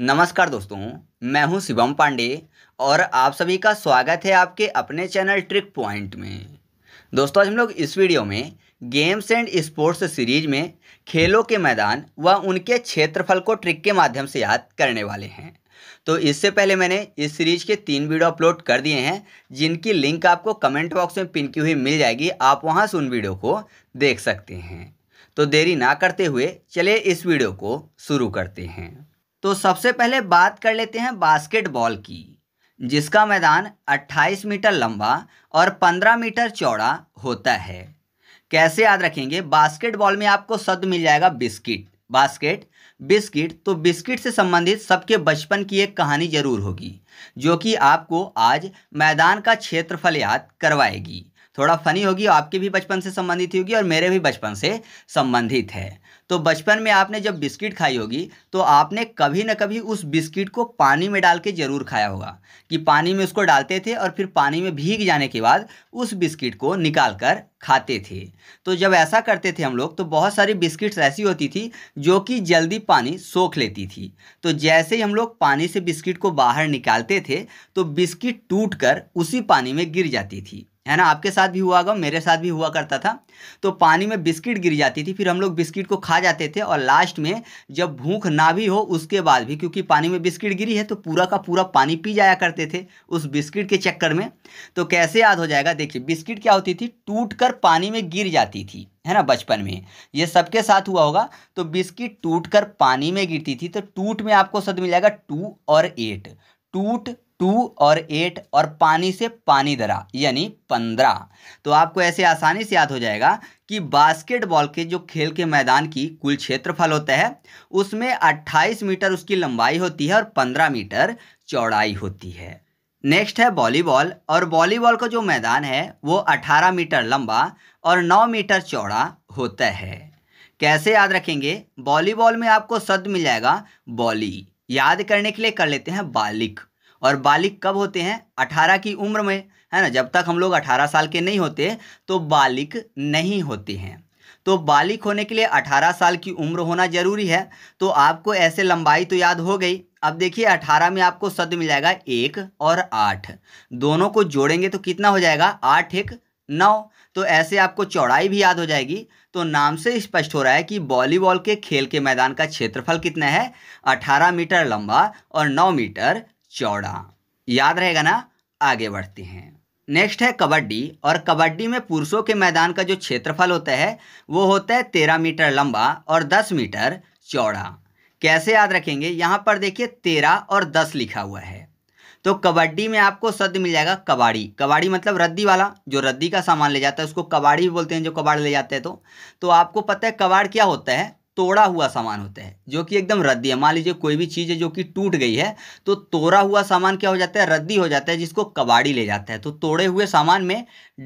नमस्कार दोस्तों मैं हूं शिवम पांडे और आप सभी का स्वागत है आपके अपने चैनल ट्रिक पॉइंट में दोस्तों आज हम लोग इस वीडियो में गेम्स एंड स्पोर्ट्स सीरीज में खेलों के मैदान व उनके क्षेत्रफल को ट्रिक के माध्यम से याद करने वाले हैं तो इससे पहले मैंने इस सीरीज के तीन वीडियो अपलोड कर दिए हैं जिनकी लिंक आपको कमेंट बॉक्स में पिन की हुई मिल जाएगी आप वहाँ से उन वीडियो को देख सकते हैं तो देरी ना करते हुए चलिए इस वीडियो को शुरू करते हैं तो सबसे पहले बात कर लेते हैं बास्केटबॉल की जिसका मैदान 28 मीटर लंबा और 15 मीटर चौड़ा होता है कैसे याद रखेंगे बास्केटबॉल में आपको शब्द मिल जाएगा बिस्किट बास्केट बिस्किट तो बिस्किट से संबंधित सबके बचपन की एक कहानी जरूर होगी जो कि आपको आज मैदान का क्षेत्रफल याद करवाएगी थोड़ा फनी होगी आपके भी बचपन से संबंधित होगी और मेरे भी बचपन से संबंधित है तो बचपन में आपने जब बिस्किट खाई होगी तो आपने कभी ना कभी उस बिस्किट को पानी में डाल के ज़रूर खाया होगा कि पानी में उसको डालते थे और फिर पानी में भीग जाने के बाद उस बिस्किट को निकाल कर खाते थे तो जब ऐसा करते थे हम लोग तो बहुत सारी बिस्किट्स ऐसी होती थी जो कि जल्दी पानी सोख लेती थी तो जैसे ही हम लोग पानी से बिस्किट को बाहर निकालते थे तो बिस्किट टूट कर उसी पानी में गिर जाती थी है ना आपके साथ भी हुआ होगा मेरे साथ भी हुआ करता था तो पानी में बिस्किट गिर जाती थी फिर हम लोग बिस्किट को खा जाते थे और लास्ट में जब भूख ना भी हो उसके बाद भी क्योंकि पानी में बिस्किट गिरी है तो पूरा का पूरा पानी पी जाया करते थे उस बिस्किट के चक्कर में तो कैसे याद हो जाएगा देखिए बिस्किट क्या होती थी टूट कर पानी में गिर जाती थी है ना बचपन में ये सबके साथ हुआ होगा तो बिस्किट टूट कर पानी में गिरती थी तो टूट में आपको शब्द मिल जाएगा टू और एट टूट टू और एट और पानी से पानी दरा यानी पंद्रह तो आपको ऐसे आसानी से याद हो जाएगा कि बास्केटबॉल के जो खेल के मैदान की कुल क्षेत्रफल होता है उसमें अट्ठाईस मीटर उसकी लंबाई होती है और पंद्रह मीटर चौड़ाई होती है नेक्स्ट है वॉलीबॉल और वॉलीबॉल का जो मैदान है वो अठारह मीटर लंबा और नौ मीटर चौड़ा होता है कैसे याद रखेंगे वॉलीबॉल में आपको शब्द मिल जाएगा बॉली याद करने के लिए कर लेते हैं बालिक और बालिक कब होते हैं अठारह की उम्र में है ना जब तक हम लोग अठारह साल के नहीं होते तो बालिक नहीं होते हैं तो बालिक होने के लिए अठारह साल की उम्र होना ज़रूरी है तो आपको ऐसे लंबाई तो याद हो गई अब देखिए अठारह में आपको सद मिल जाएगा एक और आठ दोनों को जोड़ेंगे तो कितना हो जाएगा आठ एक नौ तो ऐसे आपको चौड़ाई भी याद हो जाएगी तो नाम से स्पष्ट हो रहा है कि वॉलीबॉल के खेल के मैदान का क्षेत्रफल कितना है 18 मीटर लंबा और 9 मीटर चौड़ा याद रहेगा ना आगे बढ़ते हैं नेक्स्ट है कबड्डी और कबड्डी में पुरुषों के मैदान का जो क्षेत्रफल होता है वो होता है तेरह मीटर लंबा और दस मीटर चौड़ा कैसे याद रखेंगे यहाँ पर देखिए तेरह और दस लिखा हुआ है तो कबड्डी में आपको शब्द मिल जाएगा कबाड़ी कबाड़ी मतलब रद्दी वाला जो रद्दी का सामान ले जाता है उसको कबाड़ी भी बोलते हैं जो कबाड़ ले जाते हैं तो तो आपको पता है कबाड़ क्या होता है तोड़ा हुआ सामान होता है जो कि एकदम रद्दी है मान लीजिए कोई भी चीज़ है जो कि टूट गई है तो तोड़ा हुआ सामान क्या हो जाता है रद्दी हो जाता है जिसको कबाड़ी ले जाता है तो तोड़े हुए सामान में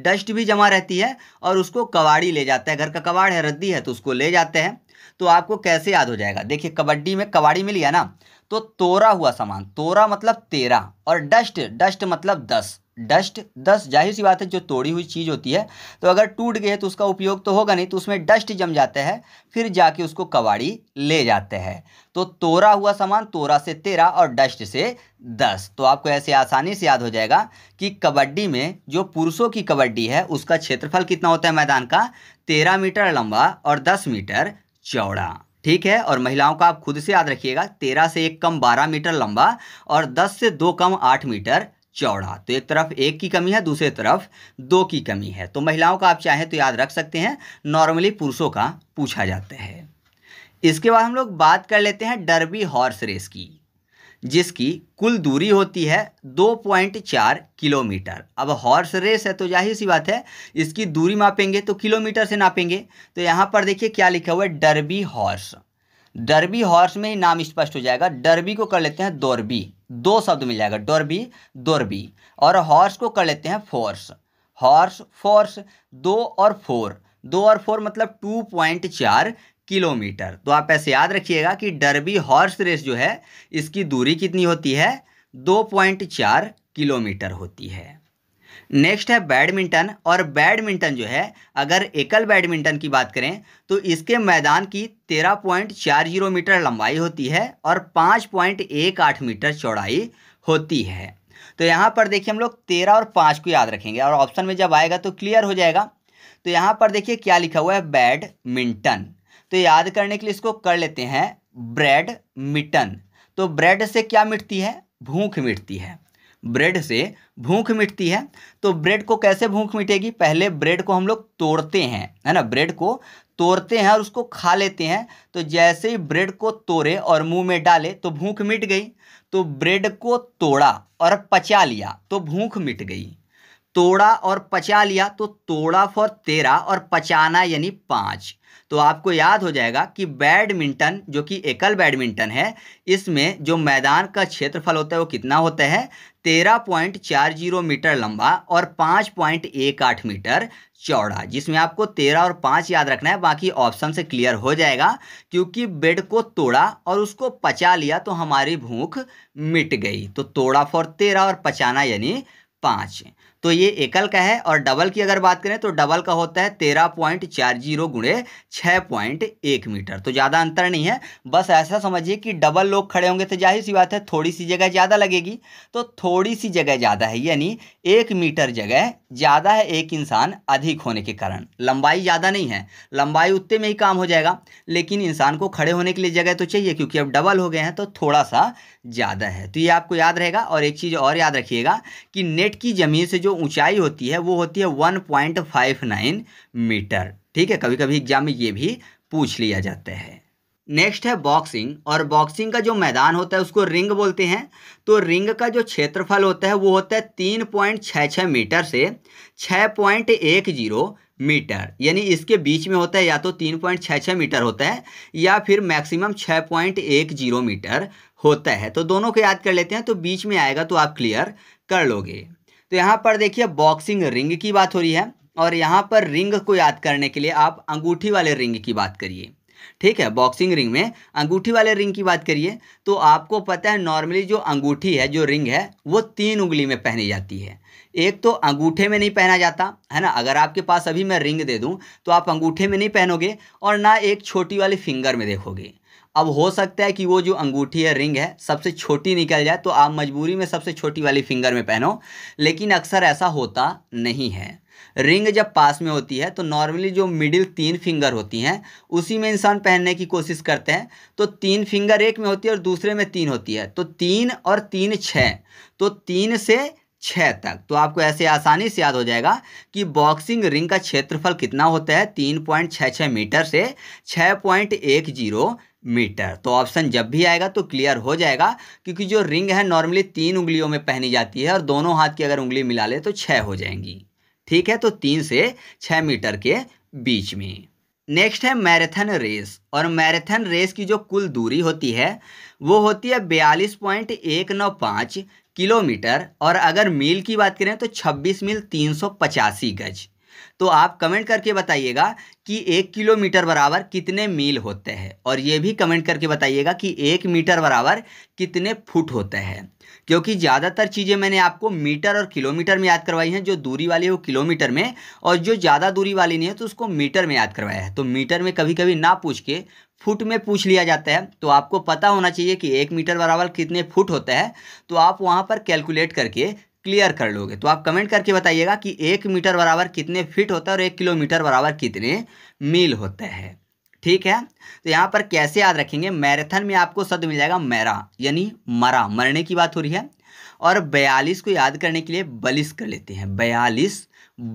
डस्ट भी जमा रहती है और उसको कबाड़ी ले जाता है घर का कबाड़ है रद्दी है तो उसको ले जाते हैं तो आपको कैसे याद हो जाएगा देखिए कबड्डी में कबाड़ी मिली है ना तो तोड़ा हुआ सामान तोड़ा मतलब तेरह और डस्ट डस्ट मतलब दस डस्ट दस जाहिर सी बात है जो तोड़ी हुई चीज़ होती है तो अगर टूट गए तो उसका उपयोग तो होगा नहीं तो उसमें डस्ट जम जाते हैं फिर जाके उसको कबाड़ी ले जाते हैं तो तोड़ा हुआ सामान तोरा से तेरह और डस्ट से दस तो आपको ऐसे आसानी से याद हो जाएगा कि कबड्डी में जो पुरुषों की कबड्डी है उसका क्षेत्रफल कितना होता है मैदान का तेरह मीटर लंबा और दस मीटर चौड़ा ठीक है और महिलाओं का आप खुद से याद रखिएगा तेरह से एक कम बारह मीटर लंबा और दस से दो कम आठ मीटर चौड़ा तो एक तरफ एक की कमी है दूसरी तरफ दो की कमी है तो महिलाओं का आप चाहें तो याद रख सकते हैं नॉर्मली पुरुषों का पूछा जाता है इसके बाद हम लोग बात कर लेते हैं डरबी हॉर्स रेस की जिसकी कुल दूरी होती है दो पॉइंट चार किलोमीटर अब हॉर्स रेस है तो जाहिर सी बात है इसकी दूरी मापेंगे तो किलोमीटर से नापेंगे तो यहाँ पर देखिए क्या लिखा हुआ है डरबी हॉर्स डरबी हॉर्स में ही नाम स्पष्ट हो जाएगा डरबी को कर लेते हैं दौरबी दो शब्द मिल जाएगा डोरबी दोरबी और हॉर्स को कर लेते हैं फोर्स हॉर्स फोर्स दो और फोर दो और फोर मतलब टू पॉइंट चार किलोमीटर तो आप ऐसे याद रखिएगा कि डरबी हॉर्स रेस जो है इसकी दूरी कितनी होती है दो पॉइंट चार किलोमीटर होती है नेक्स्ट है बैडमिंटन और बैडमिंटन जो है अगर एकल बैडमिंटन की बात करें तो इसके मैदान की तेरह पॉइंट चार जीरो मीटर लंबाई होती है और पाँच पॉइंट एक आठ मीटर चौड़ाई होती है तो यहाँ पर देखिए हम लोग तेरह और पाँच को याद रखेंगे और ऑप्शन में जब आएगा तो क्लियर हो जाएगा तो यहाँ पर देखिए क्या लिखा हुआ है बैडमिंटन तो याद करने के लिए इसको कर लेते हैं ब्रेड मिटन तो ब्रेड से क्या मिटती है भूख मिटती है ब्रेड से भूख मिटती है तो ब्रेड को कैसे भूख मिटेगी पहले ब्रेड को हम लोग तोड़ते हैं है ना ब्रेड को तोड़ते हैं और उसको खा लेते हैं तो जैसे ही ब्रेड को तोड़े और मुंह में डाले तो भूख मिट गई तो ब्रेड को तोड़ा और पचा लिया तो भूख मिट गई तोड़ा और पचा लिया तो तोड़ा फॉर तेरह और पचाना यानी पाँच तो आपको याद हो जाएगा कि बैडमिंटन जो कि एकल बैडमिंटन है इसमें जो मैदान का क्षेत्रफल होता है वो कितना होता है तेरह पॉइंट चार जीरो मीटर लंबा और पाँच पॉइंट एक आठ मीटर चौड़ा जिसमें आपको तेरह और पाँच याद रखना है बाकी ऑप्शन से क्लियर हो जाएगा क्योंकि बेड को तोड़ा और उसको पचा लिया तो हमारी भूख मिट गई तो तोड़ा फॉर तेरह और पचाना यानी पाँच तो ये एकल का है और डबल की अगर बात करें तो डबल का होता है तेरह पॉइंट चार जीरो गुणे छः पॉइंट एक मीटर तो ज़्यादा अंतर नहीं है बस ऐसा समझिए कि डबल लोग खड़े होंगे तो जाहिर सी बात है थोड़ी सी जगह ज़्यादा लगेगी तो थोड़ी सी जगह ज़्यादा है यानी एक मीटर जगह ज़्यादा है एक इंसान अधिक होने के कारण लंबाई ज़्यादा नहीं है लंबाई उतने में ही काम हो जाएगा लेकिन इंसान को खड़े होने के लिए जगह तो चाहिए क्योंकि अब डबल हो गए हैं तो थोड़ा सा ज़्यादा है तो ये आपको याद रहेगा और एक चीज़ और याद रखिएगा कि नेट की ज़मीन से जो ऊँचाई होती है वो होती है वन मीटर ठीक है कभी कभी एग्जाम में ये भी पूछ लिया जाता है नेक्स्ट है बॉक्सिंग और बॉक्सिंग का जो मैदान होता है उसको रिंग बोलते हैं तो रिंग का जो क्षेत्रफल होता है वो होता है तीन पॉइंट छः छः मीटर से छः पॉइंट एक जीरो मीटर यानी इसके बीच में होता है या तो तीन पॉइंट छः छः मीटर होता है या फिर मैक्सिमम छः पॉइंट एक जीरो मीटर होता है तो दोनों को याद कर लेते हैं तो बीच में आएगा तो आप क्लियर कर लोगे तो यहाँ पर देखिए बॉक्सिंग रिंग की बात हो रही है और यहाँ पर रिंग को याद करने के लिए आप अंगूठी वाले रिंग की बात करिए ठीक है बॉक्सिंग रिंग में अंगूठी वाले रिंग की बात करिए तो आपको पता है नॉर्मली जो अंगूठी है जो रिंग है वो तीन उंगली में पहनी जाती है एक तो अंगूठे में नहीं पहना जाता है ना अगर आपके पास अभी मैं रिंग दे दूँ तो आप अंगूठे में नहीं पहनोगे और ना एक छोटी वाली फिंगर में देखोगे अब हो सकता है कि वो जो अंगूठी है रिंग है सबसे छोटी निकल जाए तो आप मजबूरी में सबसे छोटी वाली फिंगर में पहनो लेकिन अक्सर ऐसा होता नहीं है रिंग जब पास में होती है तो नॉर्मली जो मिडिल तीन फिंगर होती हैं उसी में इंसान पहनने की कोशिश करते हैं तो तीन फिंगर एक में होती है और दूसरे में तीन होती है तो तीन और तीन छः तो तीन से छः तक तो आपको ऐसे आसानी से याद हो जाएगा कि बॉक्सिंग रिंग का क्षेत्रफल कितना होता है तीन पॉइंट छः छः मीटर से छः पॉइंट एक जीरो मीटर तो ऑप्शन जब भी आएगा तो क्लियर हो जाएगा क्योंकि जो रिंग है नॉर्मली तीन उंगलियों में पहनी जाती है और दोनों हाथ की अगर उंगली मिला ले तो छः हो जाएंगी ठीक है तो तीन से छः मीटर के बीच में नेक्स्ट है मैराथन रेस और मैराथन रेस की जो कुल दूरी होती है वो होती है बयालीस पॉइंट एक नौ पाँच किलोमीटर और अगर मील की बात करें तो छब्बीस मील तीन सौ पचासी गज तो आप कमेंट करके बताइएगा कि एक किलोमीटर बराबर कितने मील होते हैं और ये भी कमेंट करके बताइएगा कि एक मीटर बराबर कितने फुट होते हैं क्योंकि ज़्यादातर चीज़ें मैंने आपको मीटर और किलोमीटर में याद करवाई हैं जो दूरी वाली है वो किलोमीटर में और जो ज़्यादा दूरी वाली नहीं है तो उसको मीटर में याद करवाया है तो मीटर में कभी कभी ना पूछ के फुट में पूछ लिया जाता है तो आपको पता होना चाहिए कि एक मीटर बराबर कितने फुट होता है तो आप वहाँ पर कैलकुलेट करके क्लियर कर लोगे तो आप कमेंट करके बताइएगा कि एक मीटर बराबर कितने फिट होता है और एक किलोमीटर बराबर कितने मील होता है ठीक है तो यहाँ पर कैसे याद रखेंगे मैराथन में आपको शब्द मिल जाएगा मैरा यानी मरा मरने की बात हो रही है और बयालीस को याद करने के लिए बलिस कर लेते हैं बयालीस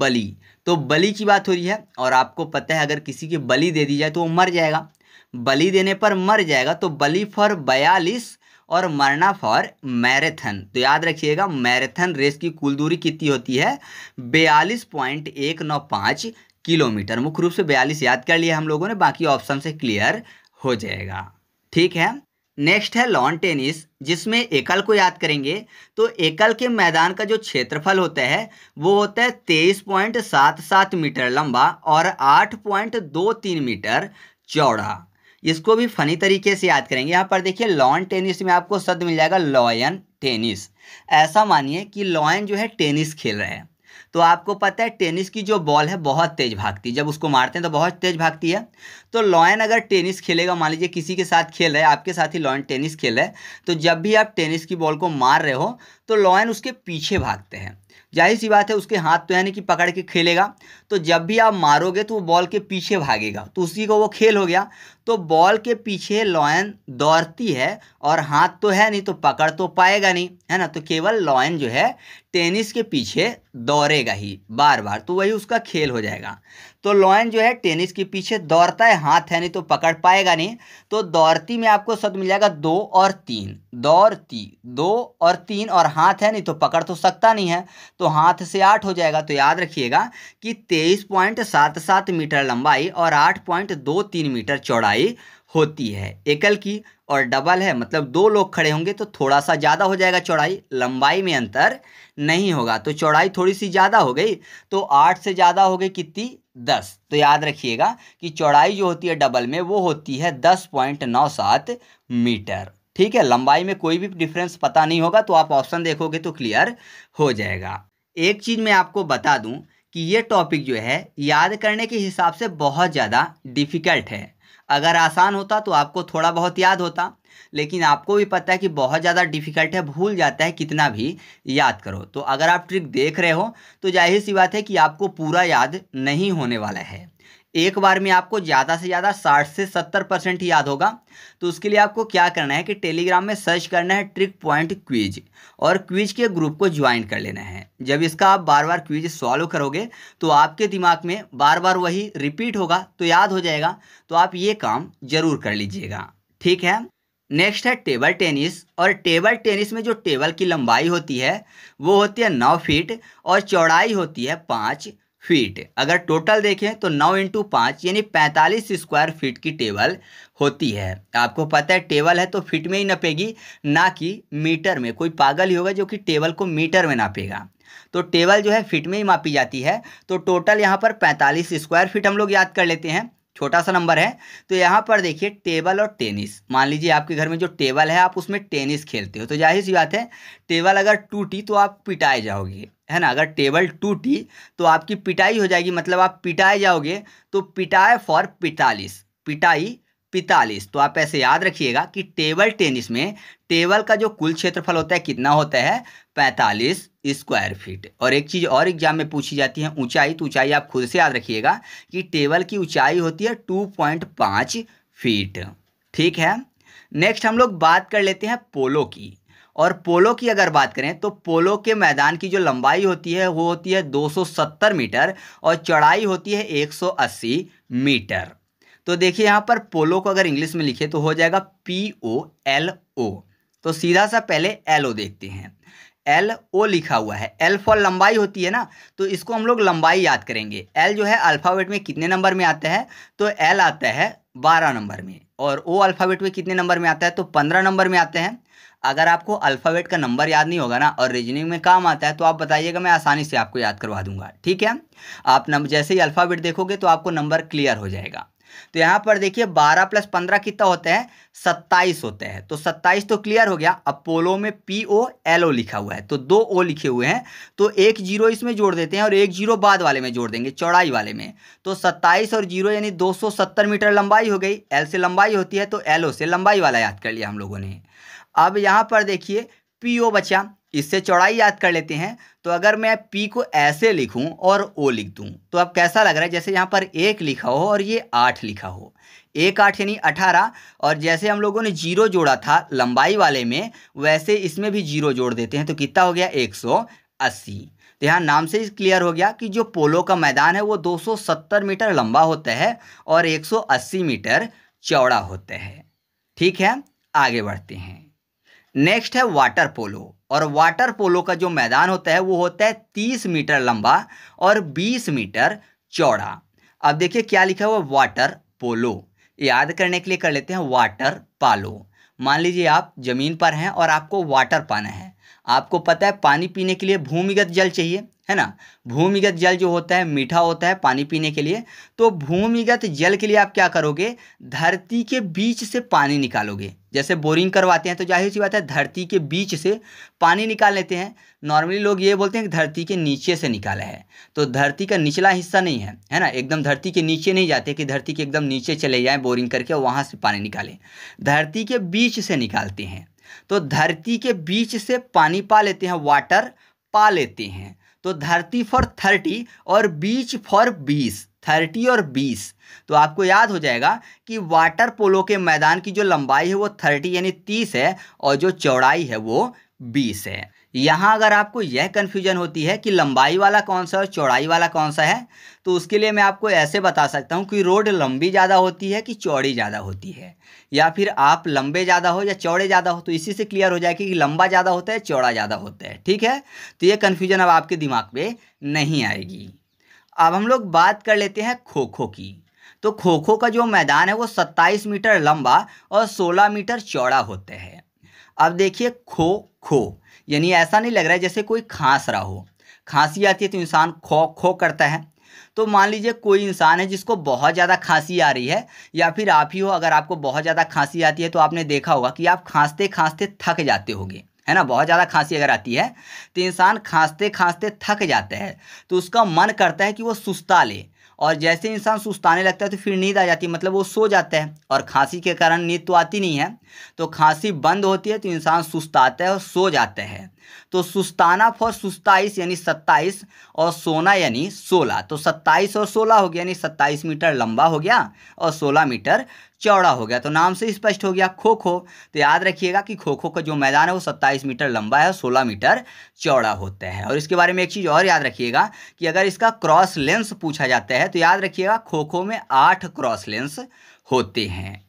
बली तो बली की बात हो रही है और आपको पता है अगर किसी की बली दे दी जाए तो वो मर जाएगा बली देने पर मर जाएगा तो बली फॉर बयालीस और मरना फॉर मैराथन तो याद रखिएगा मैराथन रेस की कुल दूरी कितनी होती है बयालीस पॉइंट एक नौ पाँच किलोमीटर मुख्य रूप से बयालीस याद कर लिया हम लोगों ने बाकी ऑप्शन से क्लियर हो जाएगा ठीक है नेक्स्ट है लॉन टेनिस जिसमें एकल को याद करेंगे तो एकल के मैदान का जो क्षेत्रफल होता है वो होता है तेईस पॉइंट सात सात मीटर लंबा और आठ पॉइंट दो तीन मीटर चौड़ा इसको भी फनी तरीके से याद करेंगे यहाँ पर देखिए लॉन टेनिस में आपको शब्द मिल जाएगा लॉयन टेनिस ऐसा मानिए कि लॉयन जो है टेनिस खेल रहे हैं तो आपको पता है टेनिस की जो बॉल है बहुत तेज़ भागती है जब उसको मारते हैं तो बहुत तेज़ भागती है तो लॉयन अगर टेनिस खेलेगा मान लीजिए किसी के साथ खेल रहे है आपके साथ ही लॉयन टेनिस खेल रहे है तो जब भी आप टेनिस की बॉल को मार रहे हो तो लॉयन उसके पीछे भागते हैं जाहिर सी बात है उसके हाथ तो है ना कि पकड़ के खेलेगा तो जब भी आप मारोगे तो वो बॉल के पीछे भागेगा तो उसी को वो खेल हो गया तो बॉल के पीछे लॉयन दौड़ती है और हाथ तो है नहीं तो पकड़ तो पाएगा नहीं है ना तो केवल लॉयन जो है टेनिस के पीछे दौड़ेगा ही बार बार तो वही उसका खेल हो जाएगा तो लॉयन जो है टेनिस के पीछे दौड़ता है हाथ है नहीं तो पकड़ पाएगा नहीं तो दौड़ती में आपको शब्द मिल जाएगा दो और तीन दौड़ती दो और तीन और हाथ है नहीं तो पकड़ तो सकता नहीं है तो हाथ से आठ हो जाएगा तो याद रखिएगा कि तेईस पॉइंट सात सात मीटर लंबाई और आठ पॉइंट दो तीन मीटर चौड़ाई होती है एकल की और डबल है मतलब दो लोग खड़े होंगे तो थोड़ा सा ज़्यादा हो जाएगा चौड़ाई लंबाई में अंतर नहीं होगा तो चौड़ाई थोड़ी सी ज़्यादा हो गई तो आठ से ज़्यादा हो गई कितनी दस तो याद रखिएगा कि चौड़ाई जो होती है डबल में वो होती है दस पॉइंट नौ सात मीटर ठीक है लंबाई में कोई भी डिफरेंस पता नहीं होगा तो आप ऑप्शन देखोगे तो क्लियर हो जाएगा एक चीज़ मैं आपको बता दूं कि ये टॉपिक जो है याद करने के हिसाब से बहुत ज़्यादा डिफ़िकल्ट है अगर आसान होता तो आपको थोड़ा बहुत याद होता लेकिन आपको भी पता है कि बहुत ज़्यादा डिफ़िकल्ट है भूल जाता है कितना भी याद करो तो अगर आप ट्रिक देख रहे हो तो जाहिर सी बात है कि आपको पूरा याद नहीं होने वाला है एक बार में आपको ज़्यादा से ज़्यादा साठ से सत्तर परसेंट ही याद होगा तो उसके लिए आपको क्या करना है कि टेलीग्राम में सर्च करना है ट्रिक पॉइंट क्विज और क्विज के ग्रुप को ज्वाइन कर लेना है जब इसका आप बार बार क्विज सॉल्व करोगे तो आपके दिमाग में बार बार वही रिपीट होगा तो याद हो जाएगा तो आप ये काम ज़रूर कर लीजिएगा ठीक है नेक्स्ट है टेबल टेनिस और टेबल टेनिस में जो टेबल की लंबाई होती है वो होती है नौ फीट और चौड़ाई होती है पाँच फीट अगर टोटल देखें तो नौ इंटू पाँच यानी पैंतालीस स्क्वायर फीट की टेबल होती है आपको पता है टेबल है तो फीट में ही नपेगी ना कि मीटर में कोई पागल ही होगा जो कि टेबल को मीटर में नापेगा तो टेबल जो है फीट में ही मापी जाती है तो टोटल यहाँ पर पैंतालीस स्क्वायर फीट हम लोग याद कर लेते हैं छोटा सा नंबर है तो यहाँ पर देखिए टेबल और टेनिस मान लीजिए आपके घर में जो टेबल है आप उसमें टेनिस खेलते हो तो जाहिर सी बात है टेबल अगर टूटी तो आप पिटाए जाओगे है ना अगर टेबल टूटी तो आपकी पिटाई हो जाएगी मतलब आप पिटाए जाओगे तो पिटाए फॉर पितालीस पिटाई पितालीस तो आप ऐसे याद रखिएगा कि टेबल टेनिस में टेबल का जो कुल क्षेत्रफल होता है कितना होता है पैंतालीस स्क्वायर फीट और एक चीज़ और एग्जाम में पूछी जाती है ऊंचाई तो ऊंचाई आप खुद से याद रखिएगा कि टेबल की ऊंचाई होती है टू पॉइंट पाँच फीट ठीक है नेक्स्ट हम लोग बात कर लेते हैं पोलो की और पोलो की अगर बात करें तो पोलो के मैदान की जो लंबाई होती है वो होती है 270 मीटर और चौड़ाई होती है 180 मीटर तो देखिए यहाँ पर पोलो को अगर इंग्लिश में लिखे तो हो जाएगा पी ओ एल ओ तो सीधा सा पहले एल ओ देखते हैं एल ओ लिखा हुआ है एल फॉर लंबाई होती है ना तो इसको हम लोग लंबाई याद करेंगे एल जो है अल्फ़ाबेट में कितने नंबर में आता है तो एल आता है बारह नंबर में और ओ अल्फ़ाबेट में कितने नंबर में आता है तो पंद्रह नंबर में आते हैं अगर आपको अल्फ़ाबेट का नंबर याद नहीं होगा ना और रीजनिंग में काम आता है तो आप बताइएगा मैं आसानी से आपको याद करवा दूंगा ठीक है आप नंबर जैसे ही अल्फ़ाबेट देखोगे तो आपको नंबर क्लियर हो जाएगा तो यहाँ पर देखिए बारह प्लस पंद्रह कितना होते हैं सत्ताईस होते हैं तो सत्ताईस तो क्लियर हो गया अपोलो में पी ओ एल ओ लिखा हुआ है तो दो ओ लिखे हुए हैं तो एक जीरो इसमें जोड़ देते हैं और एक जीरो बाद वाले में जोड़ देंगे चौड़ाई वाले में तो सत्ताईस और जीरो यानी दो सौ सत्तर मीटर लंबाई हो गई एल से लंबाई होती है तो एल ओ से लंबाई वाला याद कर लिया हम लोगों ने अब यहाँ पर देखिए पी ओ बचा इससे चौड़ाई याद कर लेते हैं तो अगर मैं पी को ऐसे लिखूं और ओ लिख दूं तो अब कैसा लग रहा है जैसे यहाँ पर एक लिखा हो और ये आठ लिखा हो एक आठ यानी अठारह और जैसे हम लोगों ने जीरो जोड़ा था लंबाई वाले में वैसे इसमें भी जीरो जोड़ देते हैं तो कितना हो गया एक सौ अस्सी तो यहाँ नाम से ही क्लियर हो गया कि जो पोलो का मैदान है वो सत्तर मीटर लंबा होता है और अस्सी मीटर चौड़ा होता है ठीक है आगे बढ़ते हैं नेक्स्ट है वाटर पोलो और वाटर पोलो का जो मैदान होता है वो होता है तीस मीटर लंबा और बीस मीटर चौड़ा अब देखिए क्या लिखा हुआ वाटर पोलो याद करने के लिए कर लेते हैं वाटर पालो मान लीजिए आप ज़मीन पर हैं और आपको वाटर पाना है आपको पता है पानी पीने के लिए भूमिगत जल चाहिए है ना भूमिगत जल जो होता है मीठा होता है पानी पीने के लिए तो भूमिगत जल के लिए आप क्या करोगे धरती के बीच से पानी निकालोगे जैसे बोरिंग करवाते हैं तो जाहिर सी बात है धरती के बीच से पानी निकाल लेते हैं नॉर्मली लोग ये बोलते हैं कि धरती के नीचे से निकाला है तो धरती का निचला हिस्सा नहीं है है ना एकदम धरती के नीचे नहीं जाते कि धरती के एकदम नीचे चले जाएँ बोरिंग करके वहाँ से पानी निकालें धरती के बीच से निकालते हैं तो धरती के बीच से पानी पा लेते हैं वाटर पा लेते हैं तो धरती फॉर थर्टी और बीच फॉर बीस थर्टी और बीस तो आपको याद हो जाएगा कि वाटर पोलो के मैदान की जो लंबाई है वो थर्टी यानी तीस है और जो चौड़ाई है वो बीस है यहाँ अगर आपको यह कन्फ्यूजन होती है कि लंबाई वाला कौन सा और चौड़ाई वाला कौन सा है तो उसके लिए मैं आपको ऐसे बता सकता हूँ कि रोड लंबी ज़्यादा होती है कि चौड़ी ज़्यादा होती है या फिर आप लंबे ज़्यादा हो या चौड़े ज़्यादा हो तो इसी से क्लियर हो जाएगा कि लंबा ज़्यादा होता है चौड़ा ज़्यादा होता है ठीक है तो ये कन्फ्यूजन अब आपके दिमाग पर नहीं आएगी अब हम लोग बात कर लेते हैं खो खो की तो खो खो का जो मैदान है वो 27 मीटर लंबा और 16 मीटर चौड़ा होते हैं अब देखिए खो खो यानी ऐसा नहीं लग रहा है जैसे कोई खांस रहा हो खांसी आती है तो इंसान खो खो करता है तो मान लीजिए कोई इंसान है जिसको बहुत ज़्यादा खांसी आ रही है या फिर आप ही हो अगर आपको बहुत ज़्यादा खांसी आती है तो आपने देखा होगा कि आप खांसते खांसते थक जाते होगे है ना बहुत ज़्यादा खांसी अगर आती है तो इंसान खांसते खांसते थक जाता है तो उसका मन करता है कि वो सुस्ता ले और जैसे इंसान सुस्ताने लगता है तो फिर नींद आ जाती है मतलब वो सो जाता है और खांसी के कारण नींद तो आती नहीं है तो खांसी बंद होती है तो इंसान सुस्ताता है और सो जाता है तो सुस्ताना फॉर सुस्ताइस यानी सत्ताईस और सोना यानी सोलह तो सत्ताईस और सोलह हो गया यानी सत्ताईस मीटर लंबा हो गया और सोलह मीटर चौड़ा हो गया तो नाम से स्पष्ट हो गया खो खो तो याद रखिएगा कि खो खो का जो मैदान है वो सत्ताईस मीटर लंबा है और सोलह मीटर चौड़ा होता है और इसके बारे में एक चीज़ और याद रखिएगा कि अगर इसका क्रॉस लेंस पूछा जाता है तो याद रखिएगा खो खो में आठ क्रॉस लेंस होते हैं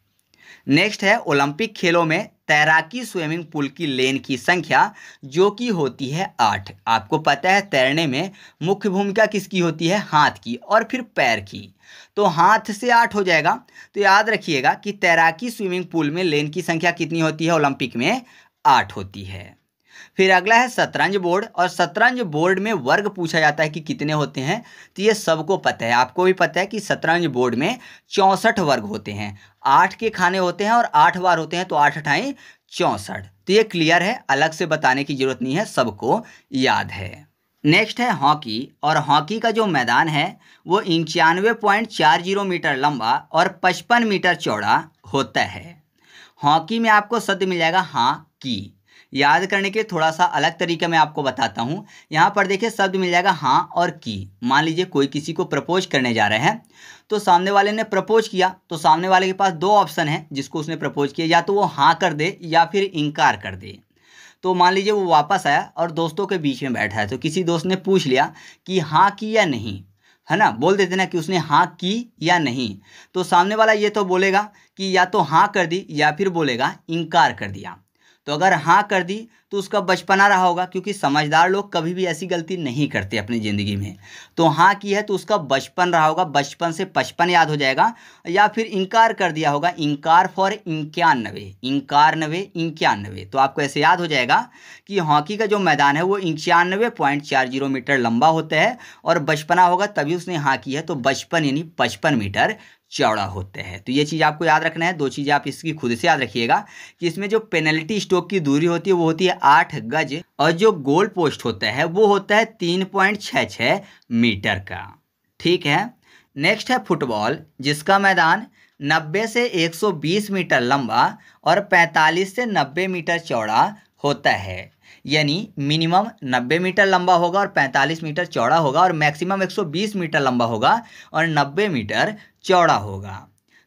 नेक्स्ट है ओलंपिक खेलों में तैराकी स्विमिंग पूल की लेन की संख्या जो कि होती है आठ आपको पता है तैरने में मुख्य भूमिका किसकी होती है हाथ की और फिर पैर की तो हाथ से आठ हो जाएगा तो याद रखिएगा कि तैराकी स्विमिंग पूल में लेन की संख्या कितनी होती है ओलंपिक में आठ होती है फिर अगला है शतरंज बोर्ड और शतरंज बोर्ड में वर्ग पूछा जाता है कि कितने होते हैं तो ये सबको पता है आपको भी पता है कि शतरंज बोर्ड में चौंसठ वर्ग होते हैं आठ के खाने होते हैं और आठ बार होते हैं तो आठ अठाई चौंसठ तो ये क्लियर है अलग से बताने की जरूरत नहीं है सबको याद है नेक्स्ट है हॉकी और हॉकी का जो मैदान है वो इंचानवे पॉइंट चार जीरो मीटर लंबा और पचपन मीटर चौड़ा होता है हॉकी में आपको शब्द मिल जाएगा हाँ की याद करने के थोड़ा सा अलग तरीके मैं आपको बताता हूँ यहाँ पर देखिए शब्द मिल जाएगा हाँ और की मान लीजिए कोई किसी को प्रपोज करने जा रहे हैं तो सामने वाले ने प्रपोज किया तो सामने वाले के पास दो ऑप्शन है जिसको उसने प्रपोज किया या तो वो हाँ कर दे या फिर इनकार कर दे तो मान लीजिए वो वापस आया और दोस्तों के बीच में बैठा है तो किसी दोस्त ने पूछ लिया कि हाँ की या नहीं है ना बोल देते ना कि उसने हाँ की या नहीं तो सामने वाला ये तो बोलेगा कि या तो हाँ कर दी या फिर बोलेगा इनकार कर दिया तो अगर हाँ कर दी तो उसका बचपना रहा होगा क्योंकि समझदार लोग कभी भी ऐसी गलती नहीं करते अपनी ज़िंदगी में तो हाँ की है तो उसका बचपन रहा होगा बचपन से पचपन याद हो जाएगा या फिर इनकार कर दिया होगा इनकार फॉर इक्यानवे नवे इक्यानवे तो आपको ऐसे याद हो जाएगा कि हॉकी का जो मैदान है वो इक्यानवे पॉइंट चार जीरो मीटर लंबा होता है और बचपना होगा तभी उसने हाँ की है तो बचपन यानी पचपन मीटर चौड़ा होते हैं तो ये चीज़ आपको याद रखना है दो चीज़ें आप इसकी खुद से याद रखिएगा कि इसमें जो पेनल्टी स्टोक की दूरी होती है वो होती है आठ गज और जो गोल पोस्ट होता है वो होता है तीन पॉइंट छः छः मीटर का ठीक है नेक्स्ट है फुटबॉल जिसका मैदान नब्बे से बीस मीटर लंबा और पैंतालीस से नब्बे मीटर चौड़ा होता है यानी मिनिमम 90 मीटर लंबा होगा और 45 मीटर चौड़ा होगा और मैक्सिमम 120 मीटर लंबा होगा और 90 मीटर चौड़ा होगा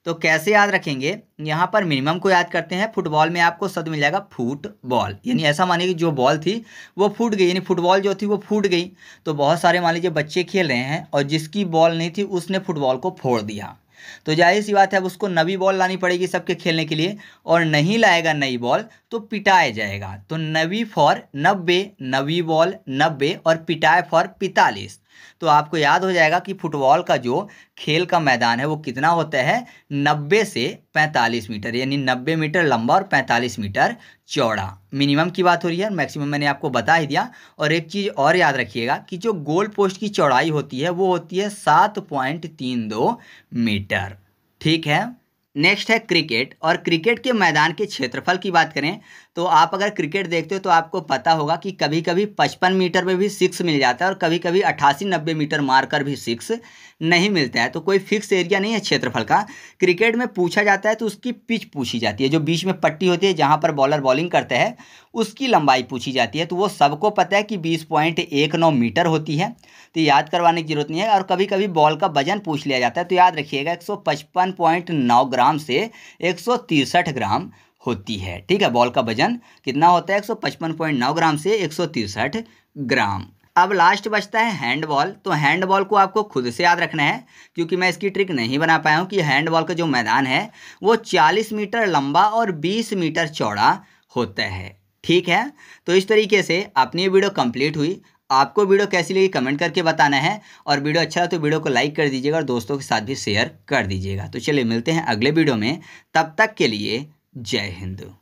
तो कैसे याद रखेंगे यहाँ पर मिनिमम को याद करते हैं फुटबॉल में आपको शब्द मिल जाएगा फुटबॉल यानी ऐसा मानिए कि जो बॉल थी वो फूट गई यानी फुटबॉल जो थी वो फूट गई तो बहुत सारे मान लीजिए बच्चे खेल रहे हैं और जिसकी बॉल नहीं थी उसने फुटबॉल को फोड़ दिया तो जाहिर सी बात है अब उसको नवी बॉल लानी पड़ेगी सबके खेलने के लिए और नहीं लाएगा नई बॉल तो पिटाया जाएगा तो नवी फॉर नब्बे नवी बॉल नब्बे और पिटाए फॉर पितालीस तो आपको याद हो जाएगा कि फुटबॉल का जो खेल का मैदान है वो कितना होता है नब्बे से पैंतालीस मीटर यानी नब्बे मीटर लंबा और पैंतालीस मीटर चौड़ा मिनिमम की बात हो रही है मैक्सिमम मैंने आपको बता ही दिया और एक चीज़ और याद रखिएगा कि जो गोल पोस्ट की चौड़ाई होती है वो होती है सात पॉइंट तीन दो मीटर ठीक है नेक्स्ट है क्रिकेट और क्रिकेट के मैदान के क्षेत्रफल की बात करें तो आप अगर क्रिकेट देखते हो तो आपको पता होगा कि कभी कभी 55 मीटर में भी सिक्स मिल जाता है और कभी कभी 88-90 मीटर मारकर भी सिक्स नहीं मिलता है तो कोई फिक्स एरिया नहीं है क्षेत्रफल का क्रिकेट में पूछा जाता है तो उसकी पिच पूछी जाती है जो बीच में पट्टी होती है जहाँ पर बॉलर बॉलिंग करते हैं उसकी लंबाई पूछी जाती है तो वो सबको पता है कि बीस मीटर होती है तो याद करवाने की जरूरत नहीं है और कभी कभी बॉल का वजन पूछ लिया जाता है तो याद रखिएगा एक ग्राम से एक ग्राम होती है ठीक है बॉल का वजन कितना होता है एक ग्राम से एक ग्राम अब लास्ट बचता है हैंडबॉल तो हैंडबॉल को आपको खुद से याद रखना है क्योंकि मैं इसकी ट्रिक नहीं बना पाया हूँ कि हैंडबॉल का जो मैदान है वो 40 मीटर लंबा और 20 मीटर चौड़ा होता है ठीक है तो इस तरीके से अपनी वीडियो कंप्लीट हुई आपको वीडियो कैसी लगी कमेंट करके बताना है और वीडियो अच्छा लगा तो वीडियो को लाइक कर दीजिएगा और दोस्तों के साथ भी शेयर कर दीजिएगा तो चलिए मिलते हैं अगले वीडियो में तब तक के लिए जय हिंदू